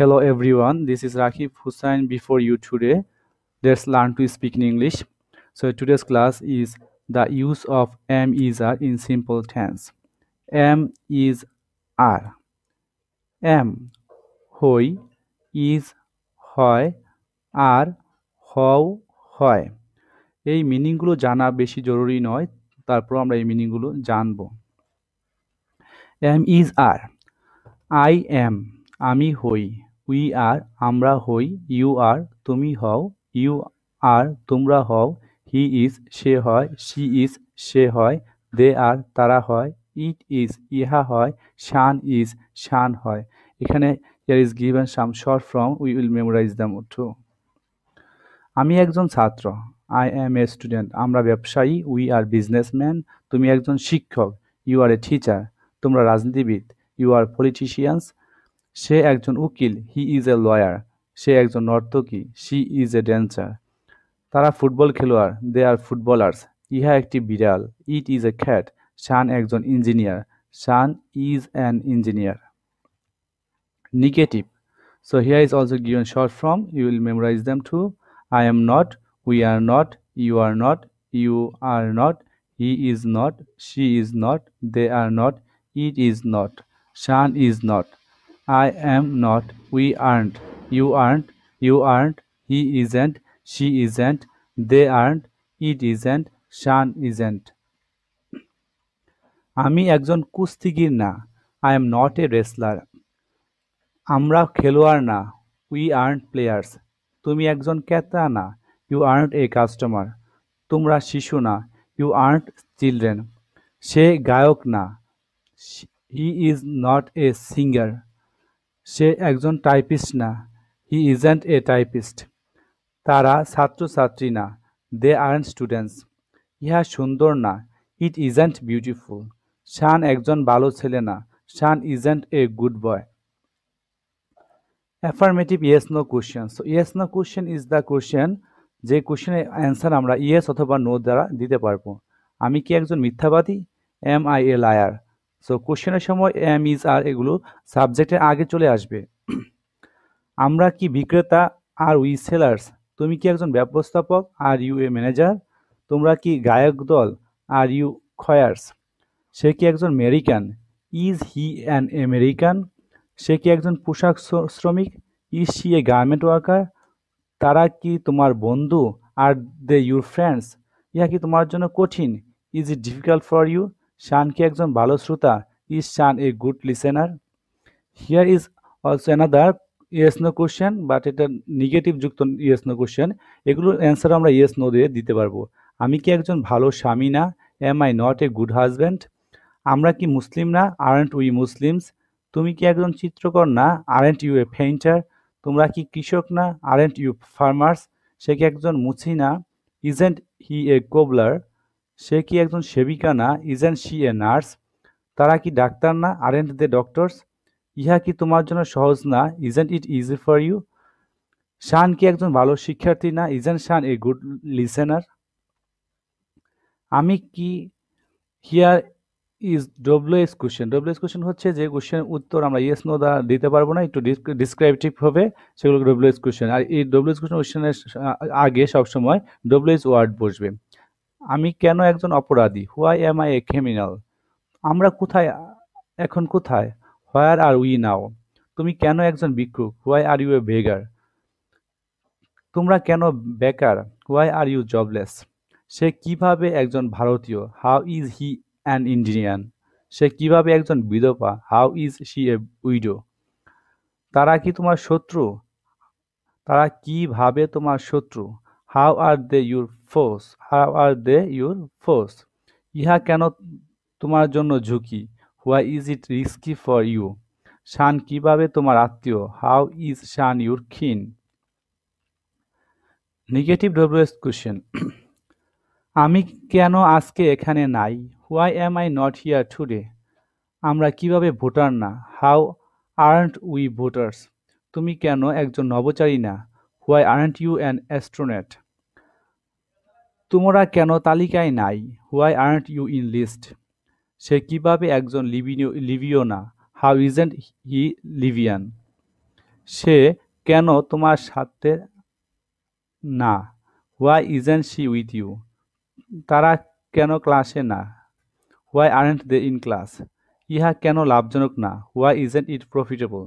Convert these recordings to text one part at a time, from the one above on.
Hello everyone, this is Rakib Hussain before you today. Let's learn to speak in English. So today's class is the use of am is are in simple tense. Am is are. Am hoi is হয় আর হও হয় এই মিনিংগুলো জানা বেশি জরুরি নয় তারপর আমরা এই মিনিংগুলো জানব am is are I am আমি হই উই আর আমরা হই ইউ আর তুমি হও ইউ আর তোমরা হও হি ইজ সে হয় শি ইজ সে হয় দে আর তারা হয় ইট ইজ ইহা হয় শান ইজ শান হয় এখানে here is given some short form we will memorize the মুঠু আমি একজন ছাত্র আই এম এ স্টুডেন্ট আমরা ব্যবসায়ী উই আর বিজনেসম্যান তুমি একজন শিক্ষক ইউ আর এ টিচার তোমরা রাজনীতিবিদ ইউ আর পলিটিশিয়ানস সে একজন উকিল হি ইজ এ লয়ার সে একজন নর্তকী সি ইজ এ ড্যান্সার তারা ফুটবল খেলোয়াড় দে আর ফুটবলার্স ইহা একটি বিড়াল ইট ইজ এ খ্যাট শান একজন engineer Shan is an engineer negative so here is also given short form you will memorize them to I am not we are not you are not you are not he is not she is not they are not it is not Shan is not I am not we aren't you aren't you aren't he isn't she isn't they aren't it isn't Shan isn't আমি একজন কুস্তিগির না I am not a wrestler আমরা খেলোয়াড় না we আর্ন্ট players তুমি একজন ক্রেতা না ইউ আর্ন্ট এ কাস্টমার তোমরা শিশু না ইউ আর্ন্ট চিলড্রেন সে গায়ক না he is not a singer সে একজন টাইপিস্ট না হি ইজেন্ট এ টাইপিস্ট তারা ছাত্রছাত্রী না দে এন্ড স্টুডেন্টস ইহা সুন্দর না ইট ইজেন্ট বিউটিফুল শান একজন ভালো ছেলে না Shan isn't a good boy affirmative yes no question so yes no question is the question যে কোশ্চেনের অ্যান্সার আমরা ইয়েস অথবা নো দ্বারা দিতে পারবো আমি কি একজন মিথ্যাবাদী am I a liar so কোশ্চেনের সময় এম ইজ আর এগুলো সাবজেক্টের আগে চলে আসবে আমরা কি বিক্রেতা আর উই সেলার্স তুমি কি একজন ব্যবস্থাপক আর ইউ এ ম্যানেজার তোমরা কি গায়ক দল আর ইউ খয়ার্স সে কি একজন American is he an American সে কি একজন পোশাক শ্রমিক is she a garment worker তারা কি তোমার বন্ধু আর দে ইউর ফ্রেন্ডস ইহা কি তোমার জন্য কঠিন is it difficult for you Shan কি একজন ভালো শ্রোতা is Shan a good listener here is also another yes no question but এটা নেগেটিভ যুক্ত ইয়েস নো কোশ্চেন এগুলোর অ্যান্সার আমরা ইয়েস নো দিয়ে দিতে পারবো আমি কি একজন ভালো স্বামী না am I not a good husband আমরা কি মুসলিম না আরেন্ট উই মুসলিমস তুমি কি একজন চিত্রকর না আরেন্ট ইউ এ পেইন্টার তোমরা কি কৃষক না আরেন্ট ইউ ফার্মার্স সে কি একজন মুছি না ইজেন্ট হি এ কোবলার সে কি একজন সেবিকা না ইজেন শি এ নার্স তারা কি ডাক্তার না আর এন্ড দে ডক্টরস ইহা কি তোমার জন্য সহজ না isn't it easy for you Shan কি একজন ভালো শিক্ষার্থী না isn't Shan a good listener আমি কি here is W S question W S question হচ্ছে যে কোশ্চেন উত্তর আমরা ইয়েস নো দ্বারা দিতে পারবো না একটু ডিসক্রাইপটিভ হবে সেগুলো ডব্লিউ এস কোশ্চেন আর এই ডব্লিউ এস কোশ্চেন কোশ্চেনের আগে সবসময় ডব্লিউ এস ওয়ার্ড বসবে আমি কেন একজন অপরাধী why am I a criminal আমরা কোথায় এখন কোথায় হোয়ার আর উই নাও তুমি কেন একজন ভিক্ষুক হোয়াই আর ইউ এ বেগার তোমরা কেন বেকার হোয়াই আর ইউ জবলেস সে কিভাবে একজন ভারতীয় how is he an Indian সে কিভাবে একজন বিধবা how is she a widow তারা কি তোমার শত্রু তারা কিভাবে তোমার শত্রু how are they your force how are they your force ইহা কেন তোমার জন্য ঝুঁকি why is it risky for you Shan কিভাবে তোমার আত্মীয় how is Shan your kin negative W S question আমি কেন আজকে এখানে নাই why am I not here today আমরা কিভাবে ভোটার না হাউ আর্ন্ট উই ভোটার্স তুমি কেন একজন নবচারী না why aren't you an astronaut তোমরা কেন তালিকায় নাই why aren't you in list সে কিভাবে একজন লিবিনীয় লিবিও না হাউ ইজেন্ট হি লিভিয়ান সে কেন তোমার সাথে না why isn't she with you তারা কেন ক্লাসে না why aren't they in class ইহা কেন লাভজনক না why isn't it profitable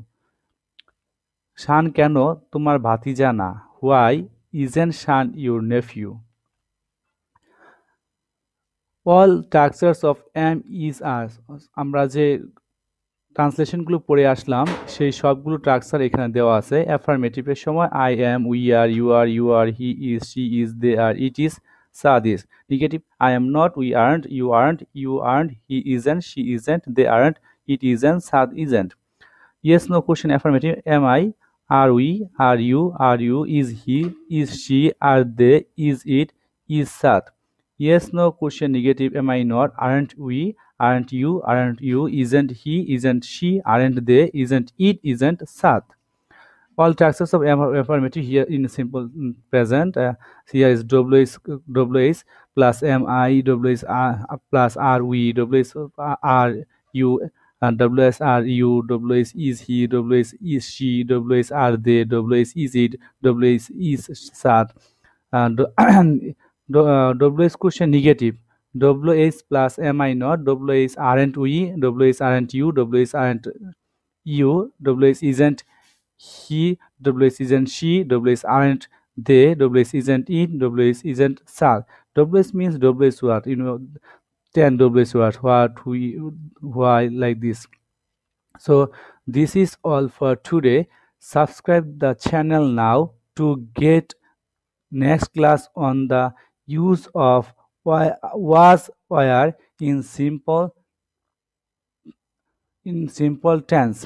Shan কেন তোমার ভাতিজা না why isn't Shan your nephew all structures of am is are আমরা যে ট্রান্সলেশনগুলো পড়ে আসলাম সেই সবগুলো ট্রাকচার এখানে দেওয়া আছে অ্যাফার্মেটিভের সময় I am we are you are you are he is she is they are it is Saad this negative I am not we aren't you aren't you aren't he isn't she isn't they aren't it isn't Saad isn't yes no question affirmative am I Are we? Are you? Are you? Is he? Is she? Are they? Is it? Is that? Yes, no question negative. Am I not? Aren't we? Aren't you? Aren't you? Isn't he? Isn't she? Aren't they? Isn't it? Isn't that? all taxes of affirmative here in simple mm, present uh, here is ws ws plus mi ws r uh, plus r we ws uh, r u uh, you, WS is he, WS is she, WS are they, WS is it, WS is sad. And uh, WS question negative. WS plus am I not, WS aren't we, WS aren't you, WS aren't you, WS isn't he, WS isn't she, WS aren't they, WS isn't it, WS isn't sad. WS means WS what, you know, 10 what what we why like this so this is all for today subscribe the channel now to get next class on the use of was wire in simple in simple tense